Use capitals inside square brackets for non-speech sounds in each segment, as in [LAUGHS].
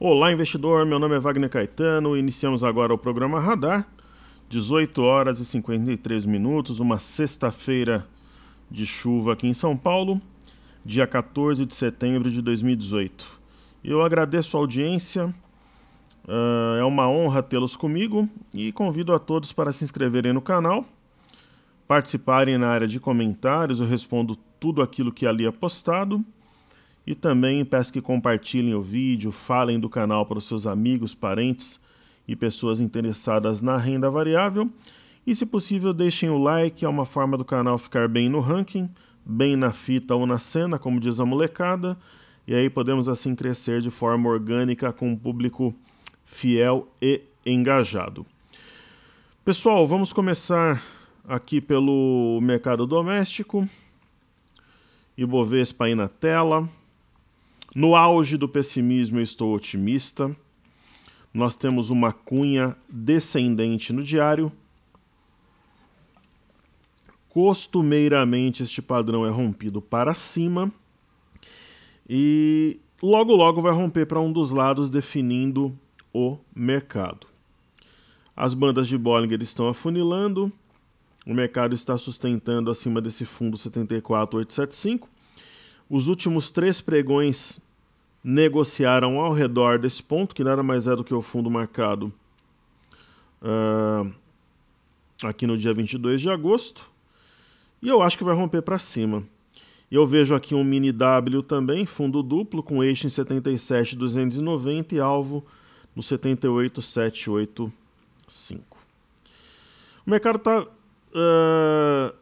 Olá, investidor. Meu nome é Wagner Caetano. Iniciamos agora o programa Radar. 18 horas e 53 minutos, uma sexta-feira de chuva aqui em São Paulo, dia 14 de setembro de 2018. Eu agradeço a audiência. Uh, é uma honra tê-los comigo e convido a todos para se inscreverem no canal, participarem na área de comentários. Eu respondo tudo aquilo que ali é postado e também peço que compartilhem o vídeo, falem do canal para os seus amigos, parentes e pessoas interessadas na renda variável. E se possível, deixem o like, é uma forma do canal ficar bem no ranking, bem na fita ou na cena, como diz a molecada. E aí podemos assim crescer de forma orgânica com um público fiel e engajado. Pessoal, vamos começar aqui pelo mercado doméstico. Ibovespa aí na tela. No auge do pessimismo, eu estou otimista. Nós temos uma cunha descendente no diário. Costumeiramente, este padrão é rompido para cima e logo logo vai romper para um dos lados, definindo o mercado. As bandas de Bollinger estão afunilando, o mercado está sustentando acima desse fundo 74875 os últimos três pregões negociaram ao redor desse ponto, que nada mais é do que o fundo marcado uh, aqui no dia 22 de agosto. E eu acho que vai romper para cima. Eu vejo aqui um mini W também, fundo duplo, com eixo em 77,290 e alvo no 78,785. O mercado está uh, ah,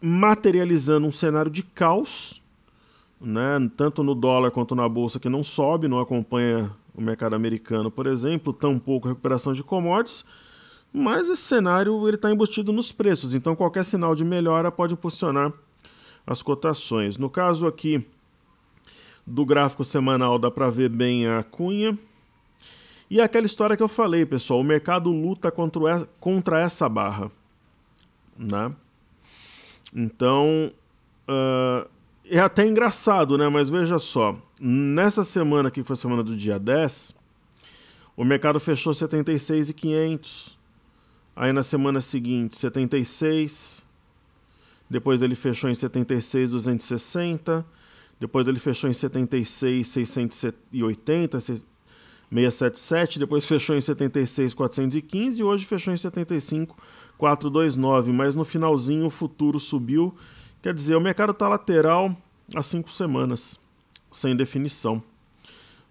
materializando um cenário de caos, né? tanto no dólar quanto na bolsa, que não sobe, não acompanha o mercado americano, por exemplo, tampouco recuperação de commodities. Mas esse cenário ele está embutido nos preços, então qualquer sinal de melhora pode impulsionar as cotações. No caso aqui do gráfico semanal, dá para ver bem a cunha. E aquela história que eu falei, pessoal, o mercado luta contra essa barra. Né? Então, uh, é até engraçado, né? Mas veja só, nessa semana aqui, que foi a semana do dia 10, o mercado fechou 76,500. Aí na semana seguinte, 76. Depois ele fechou em 76,260. Depois ele fechou em 76,680, 677. Depois fechou em 76,415 e hoje fechou em 75,000. 429, mas no finalzinho o futuro subiu. Quer dizer, o mercado está lateral há cinco semanas, sem definição.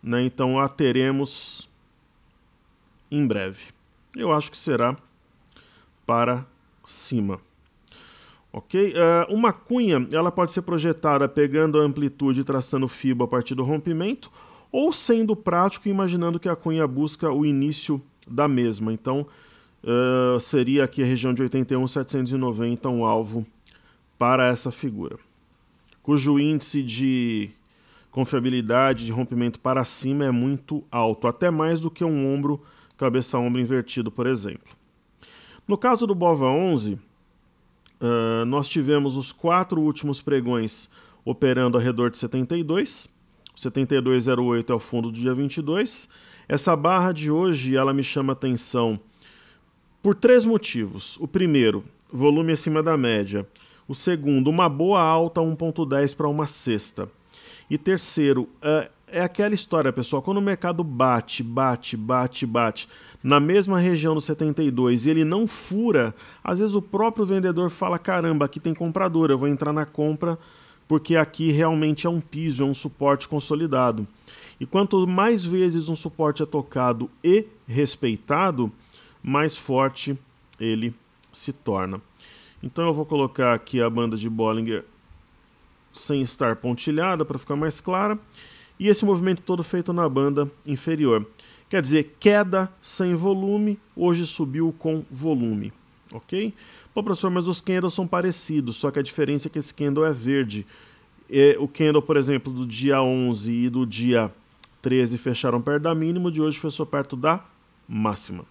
Né? Então a teremos em breve. Eu acho que será para cima. Ok? Uh, uma cunha ela pode ser projetada pegando a amplitude e traçando FIBA a partir do rompimento, ou sendo prático, imaginando que a cunha busca o início da mesma. Então, ah, seria aqui a região de 81,790 um alvo para essa figura, cujo índice de confiabilidade de rompimento para cima é muito alto, até mais do que um ombro cabeça-ombro invertido, por exemplo. No caso do Bova 11, uh, ah, nós tivemos os quatro últimos pregões operando ao redor de 72. 72,08 é o fundo do dia 22. Essa barra de hoje, ela me chama atenção por três motivos. O primeiro, volume acima da média. O segundo, uma boa alta 1.10 para uma sexta. E terceiro, é, é aquela história, pessoal, quando o mercado bate, bate, bate, bate na mesma região do 72 e ele não fura, às vezes o próprio vendedor fala: caramba, aqui tem comprador, eu vou entrar na compra porque aqui realmente é um piso, é um suporte consolidado. E quanto mais vezes um suporte é tocado e respeitado, mais forte ele se torna. Então eu vou colocar aqui a banda de Bollinger sem estar pontilhada para ficar mais clara. E esse movimento todo feito na banda inferior. Quer dizer, queda sem volume, hoje subiu com volume. Ok? Pô, professor, mas os candles são parecidos, só que a diferença é que esse candle é verde. E, é, o candle, por exemplo, do dia 11 e do dia 13 fecharam perto da mínima, de hoje fechou perto da máxima.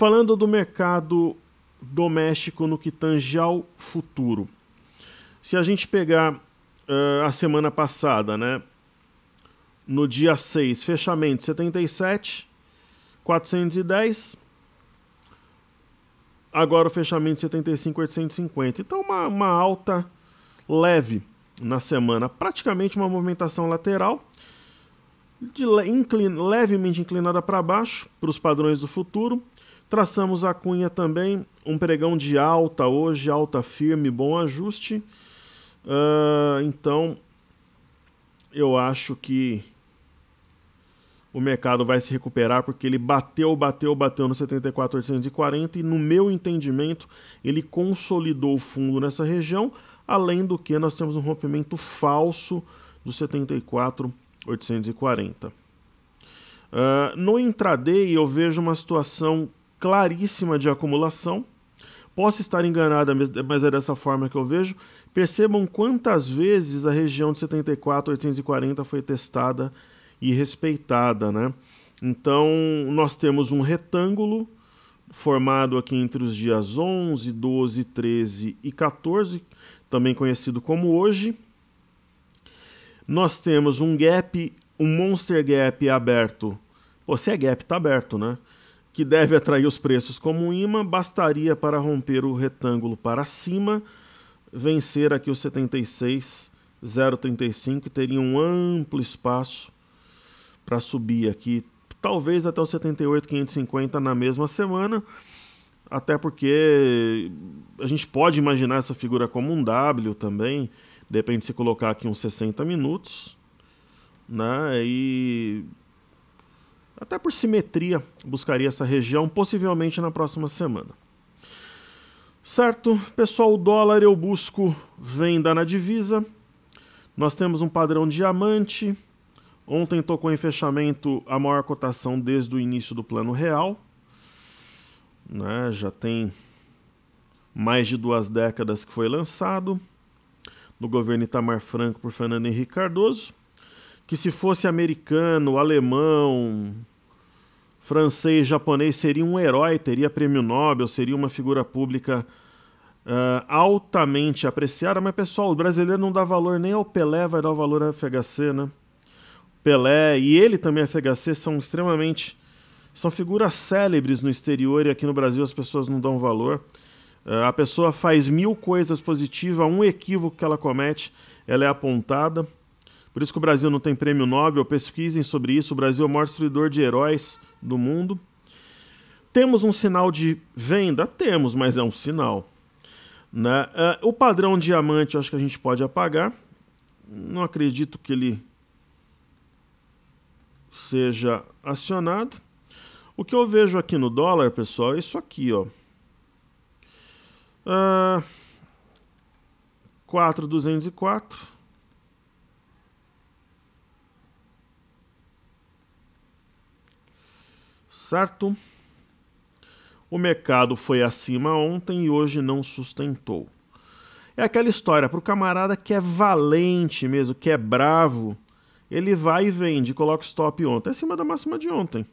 Falando do mercado doméstico no que tange ao futuro. Se a gente pegar uh, a semana passada, né? No dia 6, fechamento 77, 410. Agora o fechamento 75, 850. Então uma, uma alta leve na semana. Praticamente uma movimentação lateral. De le inclin levemente inclinada para baixo, para os padrões do futuro. Traçamos a cunha também, um pregão de alta hoje, alta firme, bom ajuste. Uh, então, eu acho que o mercado vai se recuperar porque ele bateu, bateu, bateu no 74,840 e, no meu entendimento, ele consolidou o fundo nessa região. Além do que, nós temos um rompimento falso do 74,840. Uh, ah, no intraday, eu vejo uma situação claríssima de acumulação. Posso estar enganada, é, mas é dessa forma que eu vejo. Percebam quantas vezes a região de 74 840 foi testada e respeitada, né? Então, nós temos um retângulo formado aqui entre os dias 11, 12, 13 e 14, também conhecido como hoje. Nós temos um gap, um monster gap aberto. Pô, se é gap, tá aberto, né? que deve atrair os preços como um imã, bastaria para romper o retângulo para cima, vencer aqui o 76,035 e teria um amplo espaço para subir aqui, talvez até o 78,550 na mesma semana, até porque a gente pode imaginar essa figura como um W também, depende se colocar aqui uns 60 minutos, né? E até por simetria, buscaria essa região possivelmente na próxima semana. Certo, pessoal, o dólar eu busco venda na divisa. Nós temos um padrão diamante. Ontem tocou em fechamento a maior cotação desde o início do plano real. Né? Já tem mais de duas décadas que foi lançado. No governo Itamar Franco por Fernando Henrique Cardoso. Que se fosse americano, alemão, francês, japonês, seria um herói, teria prêmio Nobel, seria uma figura pública uh, altamente apreciada, mas pessoal, o brasileiro não dá valor nem ao Pelé, vai dar valor ao FHC, né? Pelé e ele também, FHC, são extremamente. são figuras célebres no exterior e aqui no Brasil as pessoas não dão valor. Uh, a pessoa faz mil coisas positivas, um equívoco que ela comete, ela é apontada. Por isso que o Brasil não tem prêmio Nobel, pesquisem sobre isso. O Brasil é o maior destruidor de heróis do mundo. Temos um sinal de venda? Temos, mas é um sinal. Né? É, o padrão diamante eu acho que a gente pode apagar. Não acredito que ele seja acionado. O que eu vejo aqui no dólar, pessoal, é isso aqui, ó. É, uh, 4,204. certo? O mercado foi acima ontem e hoje não sustentou. É aquela história, para o camarada que é valente mesmo, que é bravo, ele vai e vende, coloca stop ontem, é acima da máxima de ontem.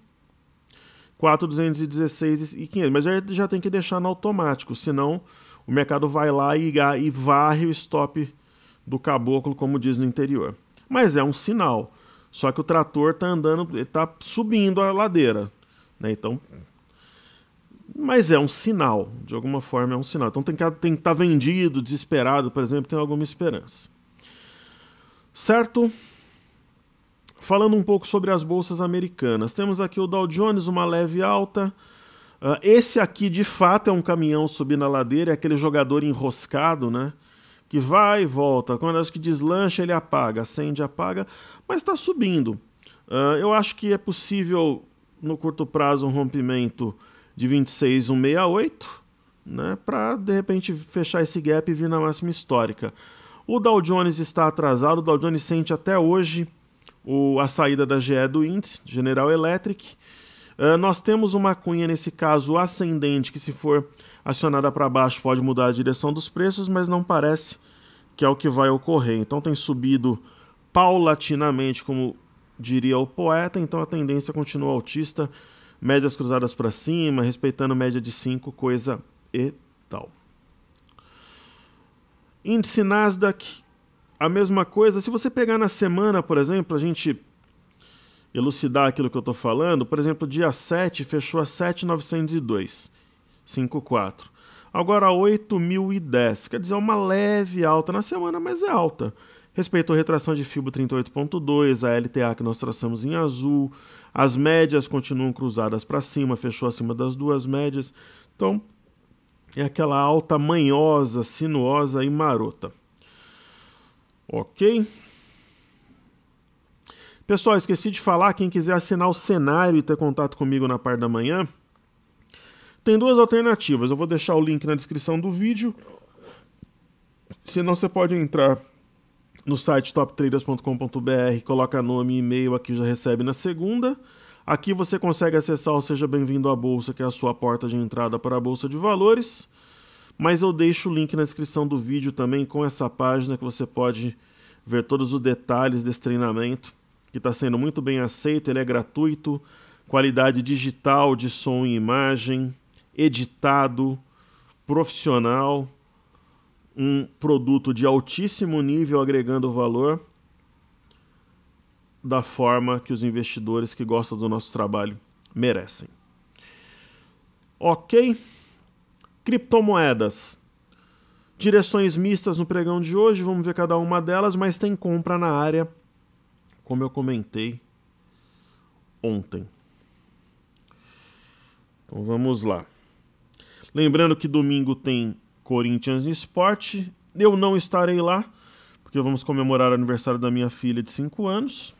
4,216 e 500, mas ele já tem que deixar no automático, senão o mercado vai lá e, e varre o stop do caboclo, como diz no interior. Mas é um sinal, só que o trator está andando, está subindo a ladeira, né? Então, mas é um sinal, de alguma forma é um sinal. Então tem que estar tá vendido, desesperado, por exemplo, tem alguma esperança. Certo? Falando um pouco sobre as bolsas americanas, temos aqui o Dow Jones, uma leve alta. Uh, esse aqui de fato é um caminhão subindo a ladeira, é aquele jogador enroscado, né? Que vai e volta. Quando acho que deslancha, ele apaga, acende, apaga, mas está subindo. Uh, eu acho que é possível no curto prazo um rompimento de 26,168, né, para de repente fechar esse gap e vir na máxima histórica. O Dow Jones está atrasado, o Dow Jones sente até hoje o, a saída da GE do índice, General Electric. Uh, nós temos uma cunha, nesse caso, ascendente, que se for acionada para baixo pode mudar a direção dos preços, mas não parece que é o que vai ocorrer. Então tem subido paulatinamente, como diria o poeta, então a tendência é continua altista, médias cruzadas para cima, respeitando média de 5, coisa e tal. Índice Nasdaq, a mesma coisa. Se você pegar na semana, por exemplo, a gente elucidar aquilo que eu estou falando, por exemplo, dia 7 fechou a 7,902, 5,4. Agora 8.010, quer dizer, é uma leve alta na semana, mas é alta respeitou a retração de fibra 38.2, a LTA que nós traçamos em azul, as médias continuam cruzadas para cima, fechou acima das duas médias. Então, é aquela alta manhosa, sinuosa e marota. Ok? Pessoal, esqueci de falar, quem quiser assinar o cenário e ter contato comigo na parte da manhã, tem duas alternativas. Eu vou deixar o link na descrição do vídeo. Senão você pode entrar no site toptraders.com.br, coloca nome e e-mail, aqui já recebe na segunda. Aqui você consegue acessar o Seja Bem-vindo à Bolsa, que é a sua porta de entrada para a Bolsa de Valores. Mas eu deixo o link na descrição do vídeo também com essa página que você pode ver todos os detalhes desse treinamento, que está sendo muito bem aceito, ele é gratuito, qualidade digital de som e imagem, editado, profissional um produto de altíssimo nível agregando valor da forma que os investidores que gostam do nosso trabalho merecem. Ok? Criptomoedas. Direções mistas no pregão de hoje, vamos ver cada uma delas, mas tem compra na área, como eu comentei ontem. Então vamos lá. Lembrando que domingo tem Corinthians Esporte. Eu não estarei lá, porque vamos comemorar o aniversário da minha filha de 5 anos.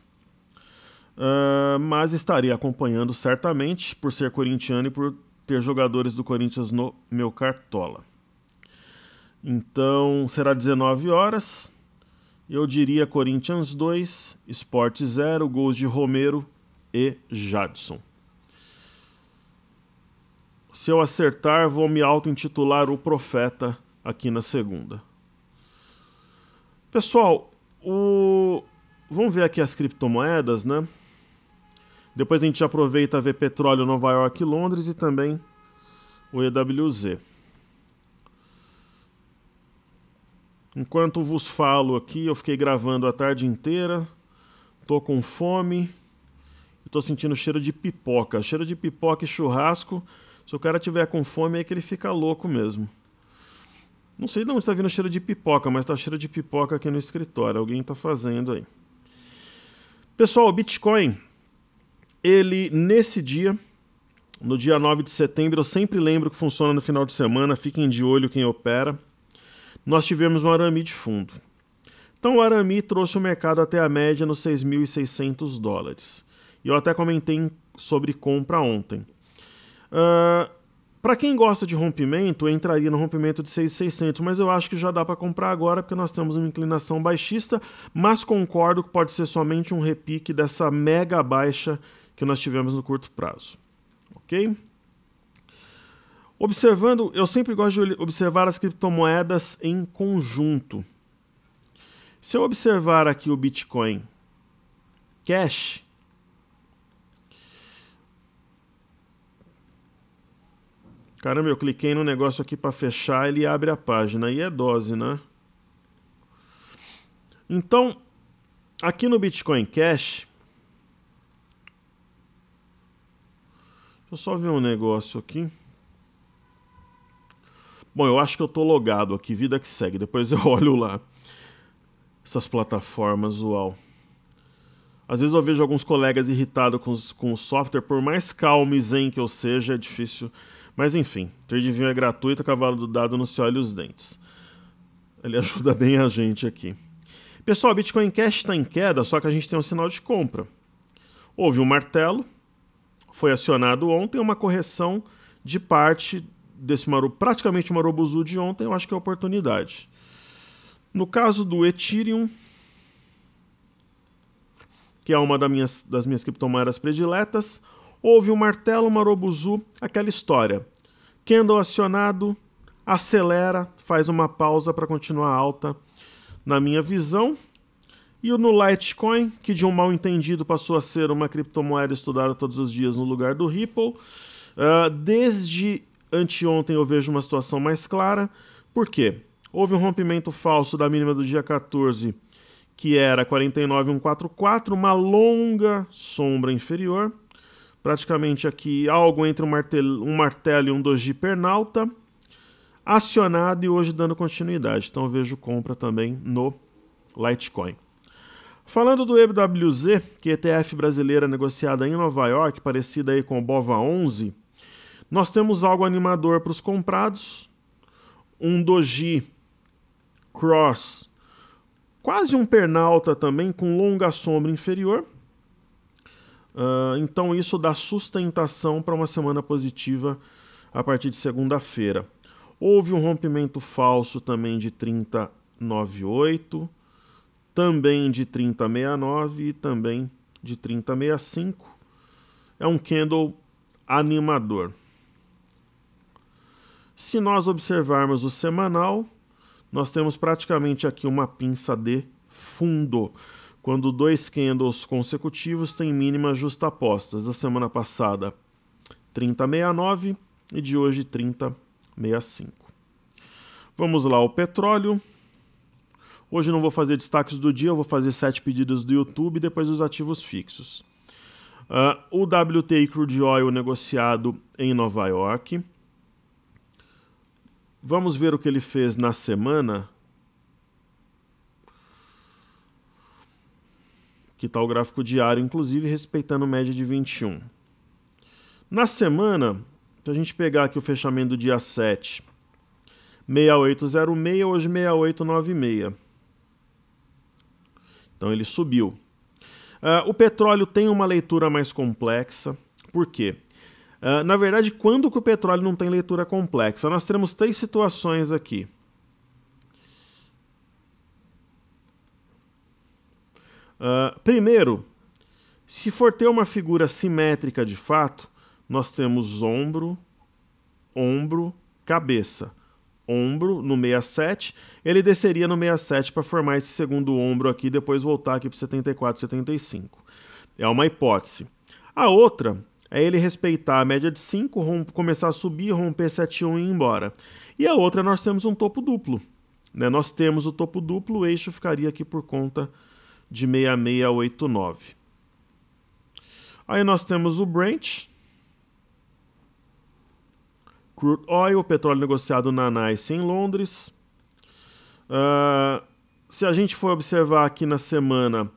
Uh, mas estarei acompanhando certamente, por ser corintiano e por ter jogadores do Corinthians no meu cartola. Então será 19 horas. Eu diria Corinthians 2, Sport 0, gols de Romero e Jadson. Se eu acertar, vou me auto-intitular o profeta aqui na segunda. Pessoal, o... vamos ver aqui as criptomoedas, né? Depois a gente aproveita a ver petróleo Nova York e Londres e também o EWZ. Enquanto vos falo aqui, eu fiquei gravando a tarde inteira. Tô com fome. Estou sentindo cheiro de pipoca. Cheiro de pipoca e churrasco se o cara tiver com fome, é que ele fica louco mesmo. Não sei de onde está vindo cheiro de pipoca, mas está cheiro de pipoca aqui no escritório. Alguém está fazendo aí. Pessoal, o Bitcoin, ele nesse dia, no dia 9 de setembro, eu sempre lembro que funciona no final de semana, fiquem de olho quem opera. Nós tivemos um arame de fundo. Então o arame trouxe o mercado até a média nos 6.600 dólares. E eu até comentei sobre compra ontem. Uh, para quem gosta de rompimento, entraria no rompimento de 6,600, mas eu acho que já dá para comprar agora, porque nós temos uma inclinação baixista, mas concordo que pode ser somente um repique dessa mega baixa que nós tivemos no curto prazo. Ok? Observando, eu sempre gosto de observar as criptomoedas em conjunto. Se eu observar aqui o Bitcoin Cash, Caramba, eu cliquei no negócio aqui para fechar, ele abre a página. E é dose, né? Então, aqui no Bitcoin Cash. Deixa eu só ver um negócio aqui. Bom, eu acho que eu estou logado aqui, vida que segue. Depois [LAUGHS] eu olho lá. Essas plataformas, uau. Às vezes eu vejo alguns colegas irritados com, com o software, por mais calmo e zen que eu seja, é difícil mas enfim, ter de vinho é gratuito, cavalo do dado não se olha os dentes. Ele [LAUGHS] ajuda bem a gente aqui. Pessoal, a Bitcoin Cash está em queda, só que a gente tem um sinal de compra. Houve um martelo, foi acionado ontem, uma correção de parte desse maru, praticamente marobuzu de ontem, eu acho que é oportunidade. No caso do Ethereum, que é uma das minhas, das minhas criptomoedas prediletas, Houve um martelo, marobuzu aquela história. Candle acionado, acelera, faz uma pausa para continuar alta, na minha visão. E no Litecoin, que de um mal entendido passou a ser uma criptomoeda estudada todos os dias no lugar do Ripple. Uh, desde anteontem eu vejo uma situação mais clara. Por quê? Houve um rompimento falso da mínima do dia 14, que era 49,144, uma longa sombra inferior praticamente aqui algo entre um martelo, um martelo e um doji pernalta, acionado e hoje dando continuidade. Então vejo compra também no Litecoin. Falando do EWZ, que é ETF brasileira negociada em Nova York, parecida aí com o Bova 11, nós temos algo animador para os comprados, um doji cross, quase um pernalta também com longa sombra inferior, Uh, então isso dá sustentação para uma semana positiva a partir de segunda-feira. Houve um rompimento falso também de 3098, também de 3069 e também de 3065. É um candle animador. Se nós observarmos o semanal, nós temos praticamente aqui uma pinça de fundo quando dois candles consecutivos têm mínimas justapostas, da semana passada 30,69 e de hoje 30,65. Vamos lá, o petróleo. Hoje não vou fazer destaques do dia, eu vou fazer sete pedidos do YouTube e depois os ativos fixos. Uh, o WTI Crude Oil negociado em Nova York. Vamos ver o que ele fez na semana. que está o gráfico diário, inclusive respeitando média de 21. Na semana, se a gente pegar aqui o fechamento do dia 7, 6806, hoje 6896. Então ele subiu. Uh, o petróleo tem uma leitura mais complexa. Por quê? Uh, na verdade, quando que o petróleo não tem leitura complexa? Nós temos três situações aqui. Ah, primeiro, se for ter uma figura simétrica de fato, nós temos ombro, ombro, cabeça. Ombro no 67, ele desceria no 67 para formar esse segundo ombro aqui, depois voltar aqui para 74, 75. É uma hipótese. A outra é ele respeitar a média de 5, começar a subir, romper 71 e ir embora. E a outra nós temos um topo duplo. Né? Nós temos o topo duplo, o eixo ficaria aqui por conta de 6689. Aí nós temos o Brent, crude oil, petróleo negociado na NICE em Londres. Uh, se a gente for observar aqui na semana,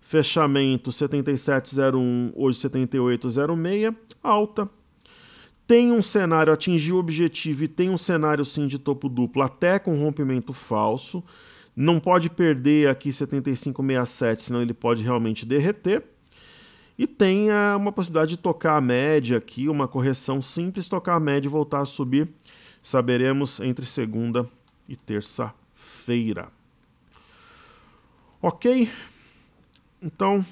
fechamento 77,01, hoje 78,06, alta. Tem um cenário, atingiu o objetivo e tem um cenário sim de topo duplo, até com rompimento falso. Não pode perder aqui 7567, senão ele pode realmente derreter. E tem ah, uma possibilidade de tocar a média aqui, uma correção simples, tocar a média e voltar a subir. Saberemos entre segunda e terça-feira. Ok? Então,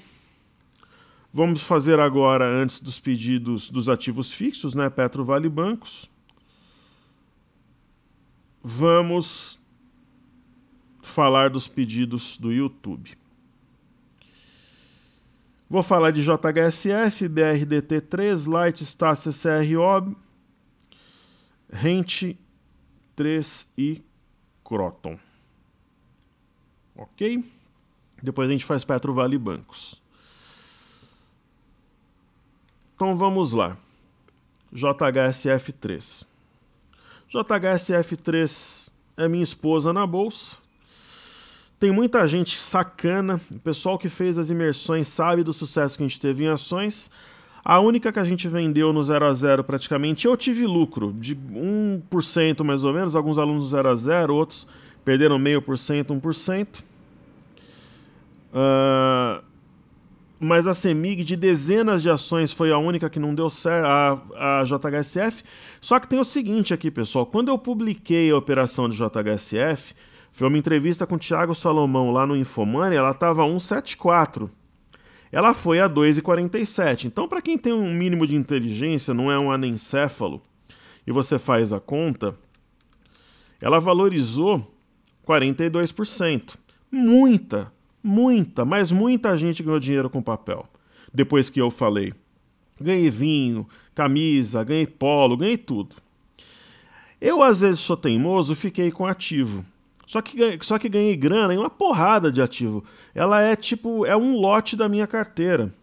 vamos fazer agora, antes dos pedidos dos ativos fixos, né? Petro Vale Bancos. Vamos falar dos pedidos do YouTube. Vou falar de JHSF, BRDT3, Light, Stacia, CRO, Rente 3 e Croton. Ok? Depois a gente faz Petrovale e Bancos. Então vamos lá. JHSF3. JHSF3 é minha esposa na bolsa. Tem muita gente sacana, o pessoal que fez as imersões sabe do sucesso que a gente teve em ações. A única que a gente vendeu no 0 a 0 praticamente, eu tive lucro de 1% mais ou menos, alguns alunos 0 a 0, outros perderam meio por cento, 1%. Uh, ah, mas a CEMIG de dezenas de ações foi a única que não deu certo, a, a JHSF. Só que tem o seguinte aqui, pessoal, quando eu publiquei a operação de JHSF, foi uma entrevista com o Thiago Salomão lá no Infomani, ela estava 174. Ela foi a 2,47. Então, para quem tem um mínimo de inteligência, não é um anencéfalo, e você faz a conta, ela valorizou 42%. Muita, muita, mas muita gente ganhou dinheiro com papel. Depois que eu falei, ganhei vinho, camisa, ganhei polo, ganhei tudo. Eu às vezes sou teimoso, fiquei com ativo. Só que, só que ganhei grana em uma porrada de ativo. Ela é tipo, é um lote da minha carteira,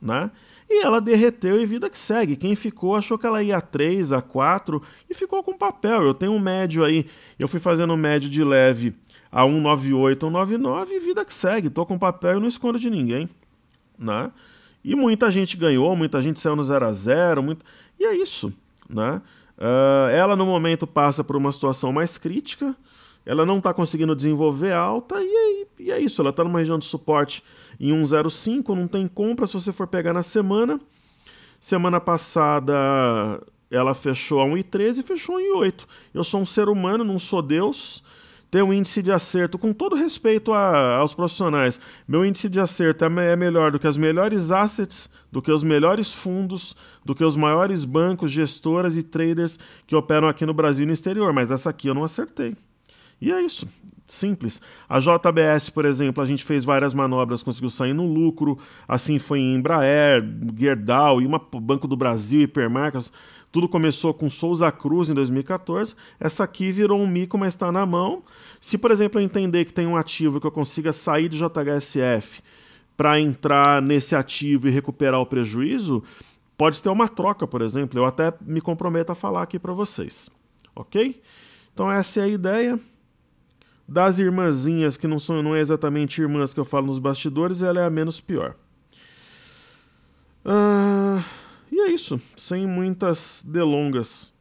né? E ela derreteu e vida que segue. Quem ficou achou que ela ia a 3, a 4 e ficou com papel. Eu tenho um médio aí, eu fui fazendo um médio de leve a 198, 199 e vida que segue. Tô com papel e não escondo de ninguém, né? E muita gente ganhou, muita gente saiu no 0 a 0 muito... e é isso, né? Uh, ela no momento passa por uma situação mais crítica, ela não está conseguindo desenvolver alta e, e, é isso. Ela está numa região de suporte em 1,05, não tem compra se você for pegar na semana. Semana passada ela fechou a 1,13 e fechou a 1,8. Eu sou um ser humano, não sou Deus. Tenho um índice de acerto, com todo respeito a, aos profissionais, meu índice de acerto é, é melhor do que as melhores assets, do que os melhores fundos, do que os maiores bancos, gestoras e traders que operam aqui no Brasil e no exterior. Mas essa aqui eu não acertei. E é isso. Simples. A JBS, por exemplo, a gente fez várias manobras, conseguiu sair no lucro. Assim foi em Embraer, Gerdau, e uma, Banco do Brasil, Hipermarcas. Tudo começou com Souza Cruz em 2014. Essa aqui virou um mico, mas está na mão. Se, por exemplo, eu entender que tem um ativo que eu consiga sair de JHSF para entrar nesse ativo e recuperar o prejuízo, pode ter uma troca, por exemplo. Eu até me comprometo a falar aqui para vocês. Ok? Então, essa é a ideia. Das irmãzinhas, que não são não é exatamente irmãs que eu falo nos bastidores, ela é a menos pior. Ah, e é isso, sem muitas delongas.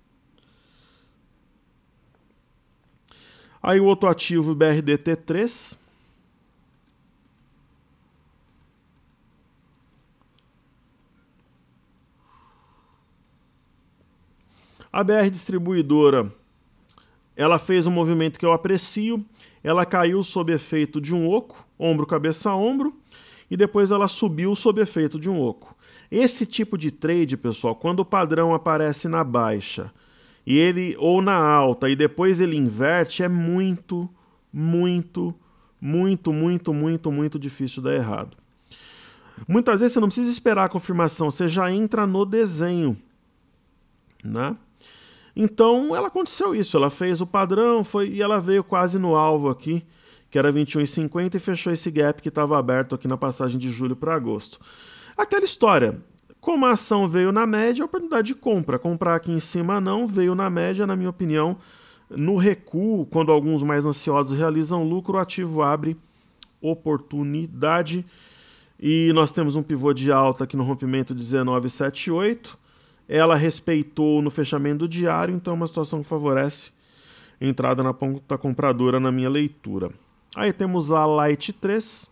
Aí o outro ativo BRDT3. A BR Distribuidora ela fez um movimento que eu aprecio, ela caiu sob efeito de um oco, ombro, cabeça, ombro, e depois ela subiu sob efeito de um oco. Esse tipo de trade, pessoal, quando o padrão aparece na baixa e ele ou na alta e depois ele inverte, é muito, muito, muito, muito, muito, muito difícil dar errado. Muitas vezes você não precisa esperar a confirmação, você já entra no desenho, né? Então ela aconteceu isso, ela fez o padrão foi e ela veio quase no alvo aqui, que era 21,50 e fechou esse gap que estava aberto aqui na passagem de julho para agosto. Aquela história, como a ação veio na média, a oportunidade de compra. Comprar aqui em cima não, veio na média, na minha opinião. No recuo, quando alguns mais ansiosos realizam lucro, o ativo abre oportunidade. E nós temos um pivô de alta aqui no rompimento 1978. Ela respeitou no fechamento do diário, então é uma situação que favorece entrada na ponta compradora na minha leitura. Aí temos a Light 3.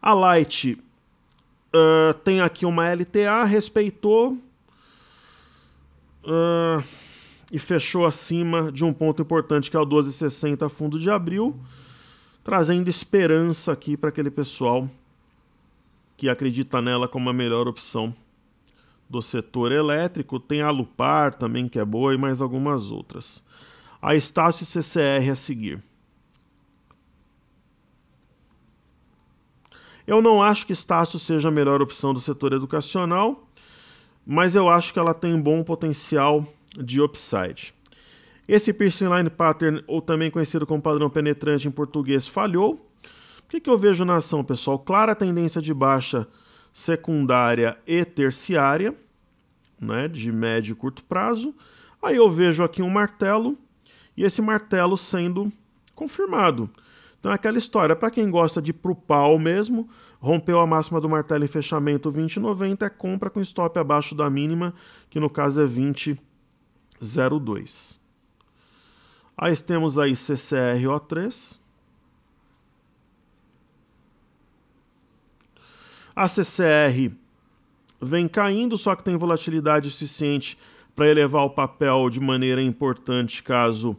A Light uh, tem aqui uma LTA, respeitou uh, e fechou acima de um ponto importante que é o 1260 fundo de abril trazendo esperança aqui para aquele pessoal que acredita nela como a melhor opção do setor elétrico. Tem a Lupar também, que é boa, e mais algumas outras. A Estácio CCR a seguir. Eu não acho que Estácio seja a melhor opção do setor educacional, mas eu acho que ela tem um bom potencial de upside. Esse piercing line pattern, ou também conhecido como padrão penetrante em português, falhou. O que, que eu vejo na ação, pessoal? Clara tendência de baixa secundária e terciária, né, de médio e curto prazo. Aí eu vejo aqui um martelo e esse martelo sendo confirmado. Então é aquela história, para quem gosta de ir pro pau mesmo, rompeu a máxima do martelo em fechamento 20,90 é compra com stop abaixo da mínima, que no caso é 20,02. Aí temos aí CCRO3. A CCR vem caindo, só que tem volatilidade suficiente para elevar o papel de maneira importante caso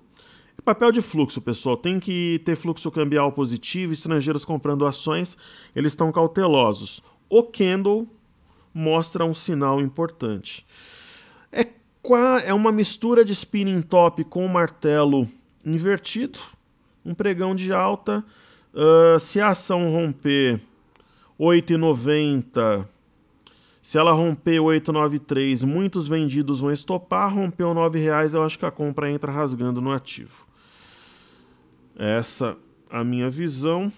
papel de fluxo, pessoal. Tem que ter fluxo cambial positivo, estrangeiros comprando ações, eles estão cautelosos. O candle mostra um sinal importante é uma mistura de spinning top com martelo invertido, um pregão de alta. Uh, se a ação romper 8,90, se ela romper 8,93, muitos vendidos vão estopar. Rompeu R$ reais, eu acho que a compra entra rasgando no ativo. Essa a minha visão.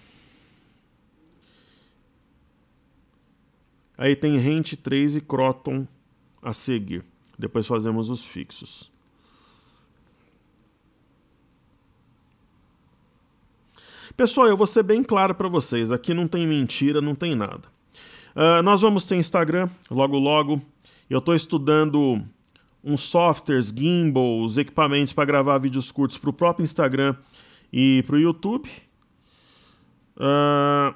Aí tem rente 3 e Croton a seguir. Depois fazemos os fixos. Pessoal, eu vou ser bem claro para vocês. Aqui não tem mentira, não tem nada. Uh, nós vamos ter Instagram logo logo. Eu estou estudando uns softwares, gimbals, equipamentos para gravar vídeos curtos para o próprio Instagram e para o YouTube. Uh,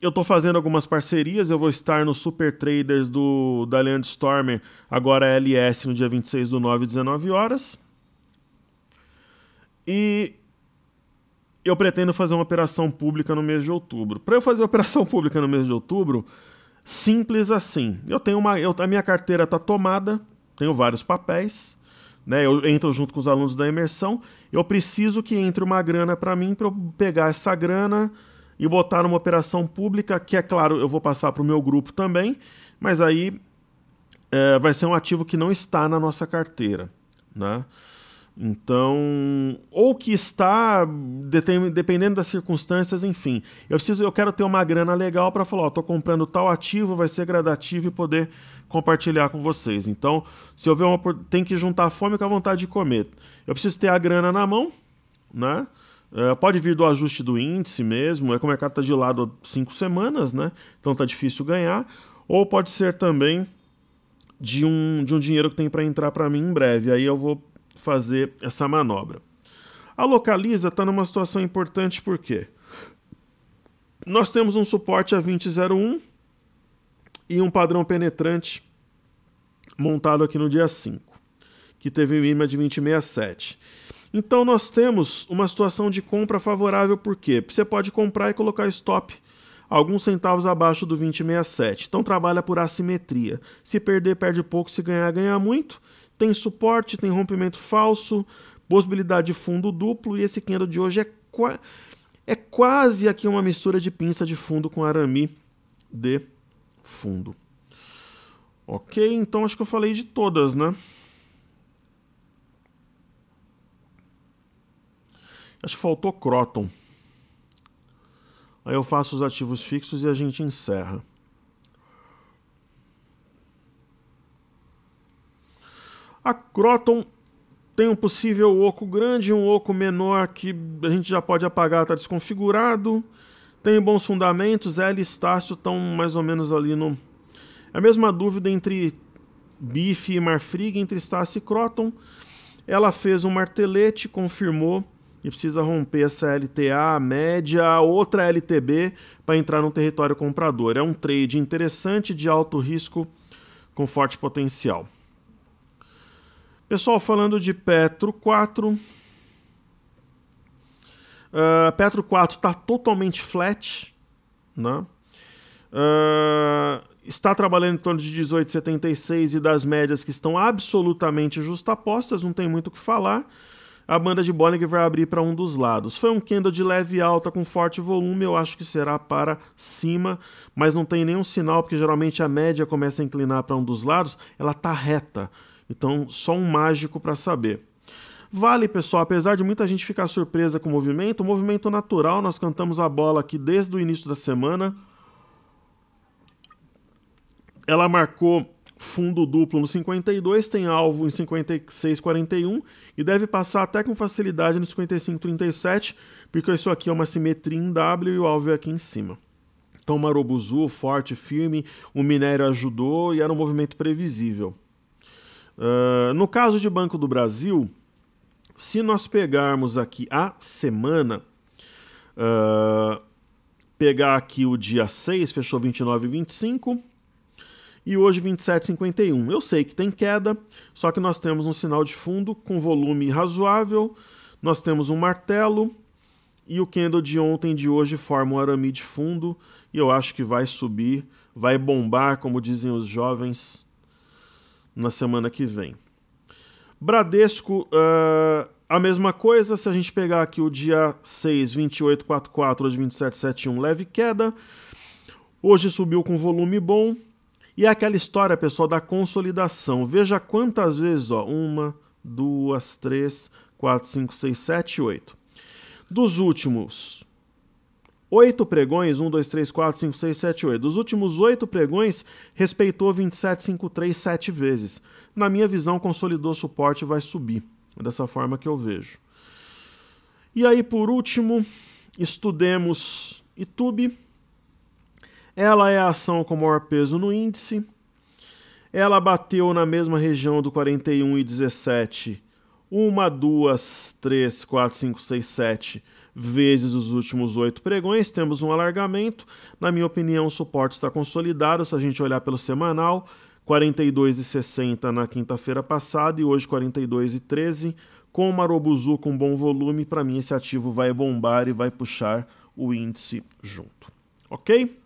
eu estou fazendo algumas parcerias, eu vou estar no Super Traders do, da Land Stormer, agora LS, no dia 26 do 9, 19 horas. E eu pretendo fazer uma operação pública no mês de outubro. Para eu fazer operação [LAUGHS] pública no mês de outubro, simples assim. Eu tenho uma, eu, a minha carteira está tomada, tenho vários papéis, né? Eu entro junto com os alunos da imersão. Eu preciso que entre uma grana para mim para eu pegar essa grana, e botar numa operação pública, que é claro, eu vou passar para o meu grupo também, mas aí é, vai ser um ativo que não está na nossa carteira. Né? Então, ou que está, dependendo das circunstâncias, enfim. Eu preciso, eu quero ter uma grana legal para falar, estou comprando tal ativo, vai ser gradativo e poder compartilhar com vocês. Então, se eu uma, tem que juntar fome com a vontade de comer. Eu preciso ter a grana na mão, né? É, pode vir do ajuste do índice mesmo, é como é que está de lado há cinco semanas, né? Então está difícil ganhar. Ou pode ser também de um, de um dinheiro que tem para entrar para mim em breve. Aí eu vou fazer essa manobra. A Localiza está numa situação importante porque nós temos um suporte a 2001 e um padrão penetrante montado aqui no dia 5, que teve um mínima de 2067. Então nós temos uma situação de compra favorável, por quê? Você pode comprar e colocar stop alguns centavos abaixo do 2067. Então trabalha por assimetria. Se perder, perde pouco, se ganhar, ganha muito. Tem suporte, tem rompimento falso, possibilidade de fundo duplo e esse candle de hoje é, qua é quase aqui uma mistura de pinça de fundo com arame de fundo. Ok, então acho que eu falei de todas, né? Acho que faltou Croton. Aí eu faço os ativos fixos e a gente encerra. A Croton tem um possível oco grande um oco menor que a gente já pode apagar, está desconfigurado. Tem bons fundamentos, ela e Estácio estão mais ou menos ali no... É a mesma dúvida entre Bife e Marfrig, entre Estácio e Croton. Ela fez um martelete, confirmou e precisa romper essa LTA média, outra LTB para entrar no território comprador. É um trade interessante de alto risco com forte potencial. Pessoal, falando de Petro 4. Uh, ah, Petro 4 está totalmente flat, né? Uh, está trabalhando em torno de 18,76 e das médias que estão absolutamente justapostas, não tem muito o que falar a banda de Bollinger vai abrir para um dos lados. Foi um candle de leve alta com forte volume, eu acho que será para cima, mas não tem nenhum sinal, porque geralmente a média começa a inclinar para um dos lados, ela tá reta. Então, só um mágico para saber. Vale, pessoal, apesar de muita gente ficar surpresa com o movimento, o movimento natural, nós cantamos a bola aqui desde o início da semana. Ela marcou fundo duplo no 52, tem alvo em 56,41 e deve passar até com facilidade no 55,37, porque isso aqui é uma simetria em W e o alvo é aqui em cima. Então, Marobuzu, forte, firme, o minério ajudou e era um movimento previsível. Uh, no caso de Banco do Brasil, se nós pegarmos aqui a semana, uh, pegar aqui o dia 6, fechou 29,25, e hoje 27,51. Eu sei que tem queda, só que nós temos um sinal de fundo com volume razoável, nós temos um martelo e o candle de ontem de hoje forma um arame de fundo e eu acho que vai subir, vai bombar, como dizem os jovens, na semana que vem. Bradesco, uh, a mesma coisa, se a gente pegar aqui o dia 6, 28,44, hoje 27,71, leve queda. Hoje subiu com volume bom, e é aquela história, pessoal, da consolidação. Veja quantas vezes, ó, uma, duas, três, quatro, cinco, seis, sete, oito. Dos últimos oito pregões, um, dois, três, quatro, cinco, seis, sete, oito. Dos últimos oito pregões, respeitou 27, 5, 3, 7 vezes. Na minha visão, consolidou suporte e vai subir. Dessa forma que eu vejo. E aí, por último, estudemos YouTube ela é a ação com maior peso no índice. Ela bateu na mesma região do 41 e 17 uma, duas, três, quatro, cinco, seis, sete vezes os últimos oito pregões. Temos um alargamento. Na minha opinião, o suporte está consolidado. Se a gente olhar pelo semanal, 42,60 na quinta-feira passada e hoje 42,13. Com o Marobuzu com bom volume, para mim esse ativo vai bombar e vai puxar o índice junto. Ok?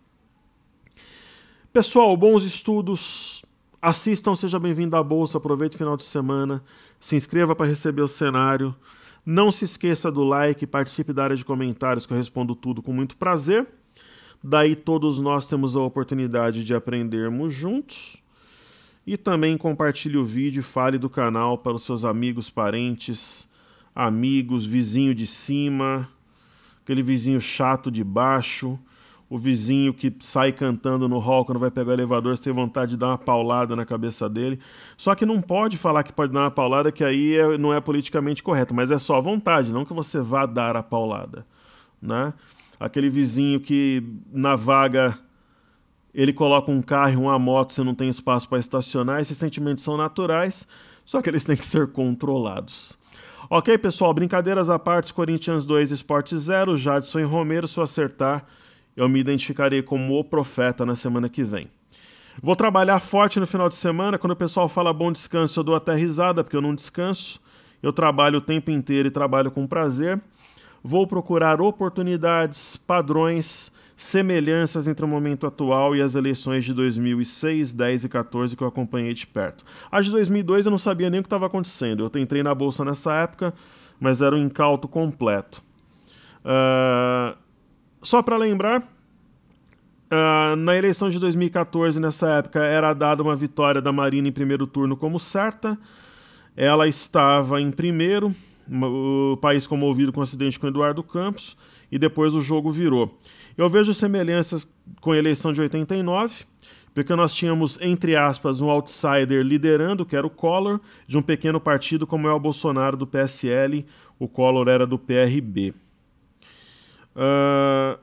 Pessoal, bons estudos. Assistam, seja bem-vindo à Bolsa, aproveite o final de semana, se inscreva para receber o cenário. Não se esqueça do like, participe da área de comentários que eu respondo tudo com muito prazer. Daí todos nós temos a oportunidade de aprendermos juntos. E também compartilhe o vídeo, fale do canal para os seus amigos, parentes, amigos, vizinho de cima, aquele vizinho chato de baixo o vizinho que sai cantando no hall quando vai pegar o elevador, você tem vontade de dar uma paulada na cabeça dele. Só que não pode falar que pode dar uma paulada, que aí é, não é politicamente correto, mas é só a vontade, não que você vá dar a paulada, né? Aquele vizinho que na vaga ele coloca um carro e uma moto, você não tem espaço para estacionar, esses sentimentos são naturais, só que eles têm que ser controlados. Ok, pessoal, brincadeiras à parte, Corinthians 2, Esporte 0, Jadson e Romero, se eu acertar, eu me identificarei como o profeta na semana que vem. Vou trabalhar forte no final de semana. Quando o pessoal fala bom descanso, eu dou até risada, porque eu não descanso. Eu trabalho o tempo inteiro e trabalho com prazer. Vou procurar oportunidades, padrões, semelhanças entre o momento atual e as eleições de 2006, 10 e 14 que eu acompanhei de perto. As de 2002 eu não sabia nem o que estava acontecendo. Eu entrei na bolsa nessa época, mas era um incauto completo. Uh, só para lembrar, uh, na eleição de 2014, nessa época, era dada uma vitória da Marina em primeiro turno como certa. Ela estava em primeiro, o país comovido com o acidente com Eduardo Campos, e depois o jogo virou. Eu vejo semelhanças com a eleição de 89, porque nós tínhamos, entre aspas, um outsider liderando, que era o Collor, de um pequeno partido como é o Bolsonaro do PSL, o Collor era do PRB. Ah,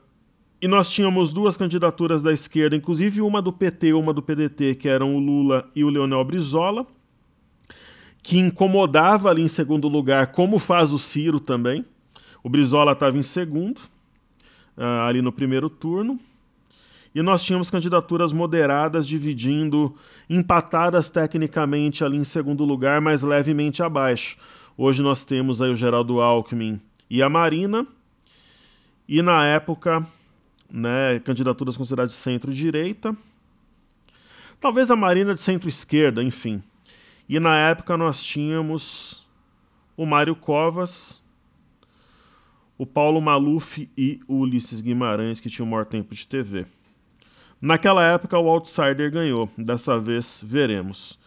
e nós tínhamos duas candidaturas da esquerda, inclusive uma do PT e uma do PDT, que eram o Lula e o Leonel Brizola, que incomodava ali em segundo lugar, como faz o Ciro também. O Brizola estava em segundo, uh, ali no primeiro turno. E nós tínhamos candidaturas moderadas dividindo, empatadas tecnicamente ali em segundo lugar, mas levemente abaixo. Hoje nós temos aí o Geraldo Alckmin e a Marina e na época, né, candidaturas consideradas de centro-direita. Talvez a Marina de centro-esquerda, enfim. E na época nós tínhamos o Mário Covas, o Paulo Maluf e o Ulisses Guimarães, que tinham o maior tempo de TV. Naquela época, o Outsider ganhou. Dessa vez, veremos.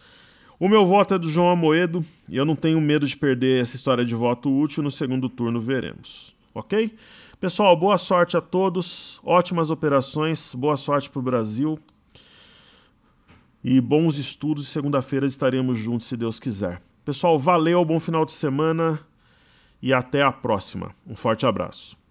O meu voto é do João Amoedo e eu não tenho medo de perder essa história de voto útil. No segundo turno, veremos. Ok? Pessoal, boa sorte a todos, ótimas operações, boa sorte para o Brasil e bons estudos. Segunda-feira estaremos juntos, se Deus quiser. Pessoal, valeu, bom final de semana e até a próxima. Um forte abraço.